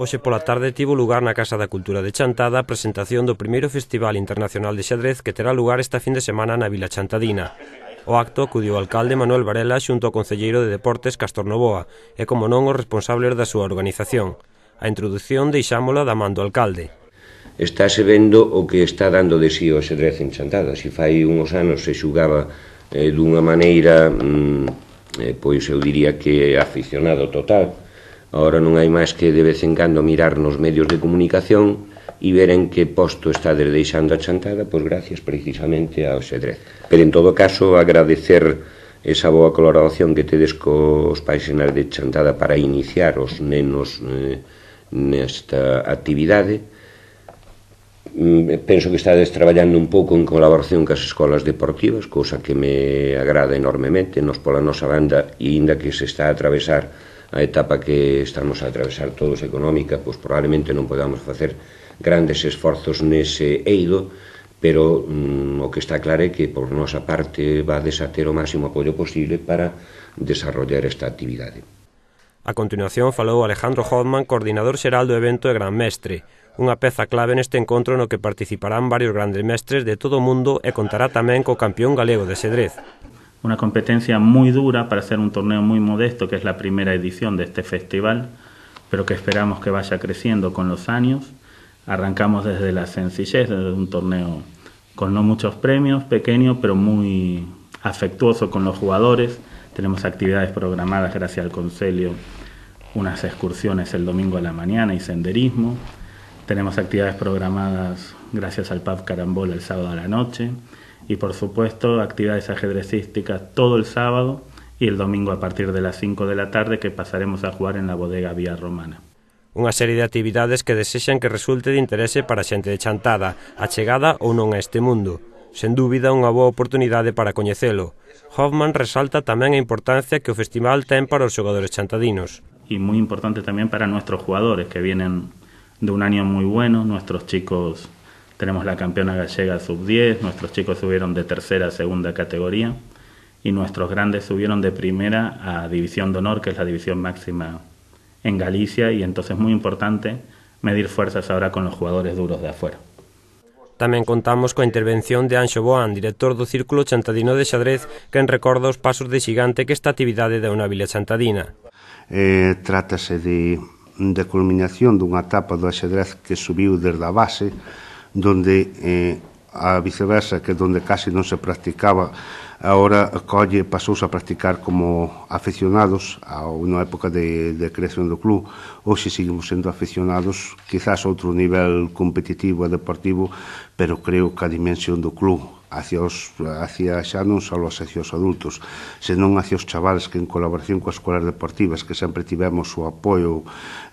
Hoxe pola tarde tivo lugar na Casa da Cultura de Chantada a presentación do primeiro Festival Internacional de Xadrez que terá lugar esta fin de semana na Vila Chantadina. O acto acudiu o alcalde Manuel Varela xunto ao concelleiro de Deportes Castor Novoa e, como non, os responsables da súa organización. A introdución deixámola da man do alcalde. se vendo o que está dando de si sí o xadrez en Chantada. Se fai unhos anos se xugaba eh, dunha maneira, mm, eh, pois eu diría que aficionado total, Ahora non hai máis que de vez en cando mirar nos medios de comunicación e ver en que posto está deixando a chantada, pois gracias precisamente ao xedrez. Pero en todo caso agradecer esa boa colaboración que tedes cos paisanas de chantada para iniciar os nenos eh, nesta actividade. Mm, penso que estades traballando un pouco en colaboración cas escolas deportivas, cousa que me agrada enormemente, nos pola nosa banda, e inda que se está a atravesar a etapa que estamos a atravesar todos económica, pois probablemente non podamos facer grandes esforzos nese eido, pero mm, o que está claro é que por nosa parte vades a ter o máximo apoio posible para desarrollar esta actividade. A continuación falou Alejandro Hoffman, coordinador xeral do evento e gran mestre, unha peza clave neste encontro no que participarán varios grandes mestres de todo o mundo e contará tamén co campeón galego de xedrez. una competencia muy dura para hacer un torneo muy modesto, que es la primera edición de este festival, pero que esperamos que vaya creciendo con los años. Arrancamos desde la sencillez, desde un torneo con no muchos premios, pequeño, pero muy afectuoso con los jugadores. Tenemos actividades programadas gracias al Concelio, unas excursiones el domingo a la mañana y senderismo. Tenemos actividades programadas gracias al Pub Carambola el sábado a la noche y por supuesto actividades ajedrecísticas todo el sábado y el domingo a partir de las 5 de la tarde que pasaremos a jugar en la bodega Vía Romana. Unha serie de actividades que desexan que resulte de interese para xente de chantada, achegada ou non a este mundo. Sen dúbida, unha boa oportunidade para coñecelo. Hoffman resalta tamén a importancia que o festival ten para os xogadores chantadinos. E moi importante tamén para nosos jugadores, que vienen de un año moi bueno, nosos chicos Tenemos la campeona gallega sub-10, nuestros chicos subieron de tercera a segunda categoría y nuestros grandes subieron de primera a División de Honor, que es la división máxima en Galicia, y entonces muy importante medir fuerzas ahora con los jugadores duros de afuera. Tamén contamos coa intervención de Anxo Boan, director do Círculo Chantadino de Xadrez, quen recorda os pasos de xigante que esta actividade da unha vila chantadina. Eh, trátase de, de culminación dunha etapa do xadrez que subiu desde a base, donde eh, a viceversa, que donde casi non se practicaba, ahora colle, pasou a practicar como aficionados a unha época de, de creación do club. Hoxe seguimos sendo aficionados, quizás outro nivel competitivo e deportivo, pero creo que a dimensión do club hacia, os, hacia xa non só hacia os adultos, senón hacia os chavales que en colaboración coas escolas deportivas que sempre tivemos o apoio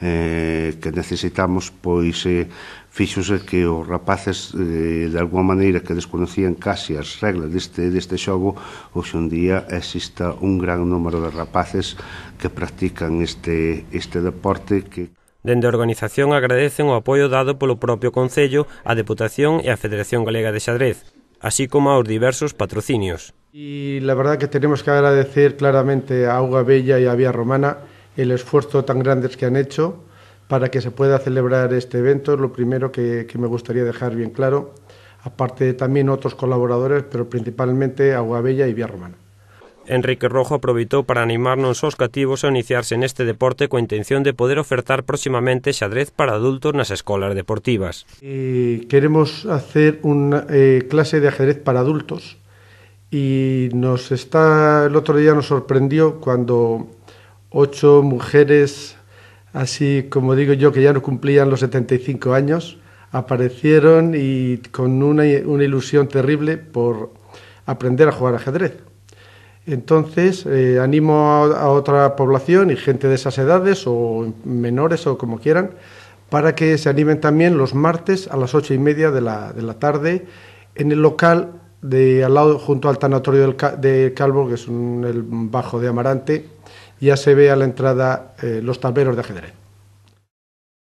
eh, que necesitamos, pois eh, fixose que os rapaces eh, de alguma maneira que desconocían casi as reglas deste, deste xogo hoxe un día exista un gran número de rapaces que practican este, este deporte que Dende a organización agradecen o apoio dado polo propio Concello, a Deputación e a Federación Galega de Xadrez. así como a los diversos patrocinios. Y la verdad que tenemos que agradecer claramente a Agua Bella y a Vía Romana el esfuerzo tan grande que han hecho para que se pueda celebrar este evento, lo primero que, que me gustaría dejar bien claro, aparte también otros colaboradores, pero principalmente Agua Bella y Vía Romana. Enrique Rojo aprovechó para animarnos los cativos a iniciarse en este deporte ...con intención de poder ofertar próximamente xadrez para adultos en las escuelas deportivas. queremos hacer una eh, clase de ajedrez para adultos y nos está el otro día nos sorprendió cuando ocho mujeres así como digo yo que ya no cumplían los 75 años aparecieron y con una ilusión terrible por aprender a jugar ajedrez. Entonces, eh, animo a, otra población y gente de esas edades o menores o como quieran, para que se animen también los martes a las ocho y media de la, tarde en el local de al lado junto al tanatorio de Calvo, que es un, el bajo de Amarante, ya se ve a la entrada eh, los tableros de ajedrez.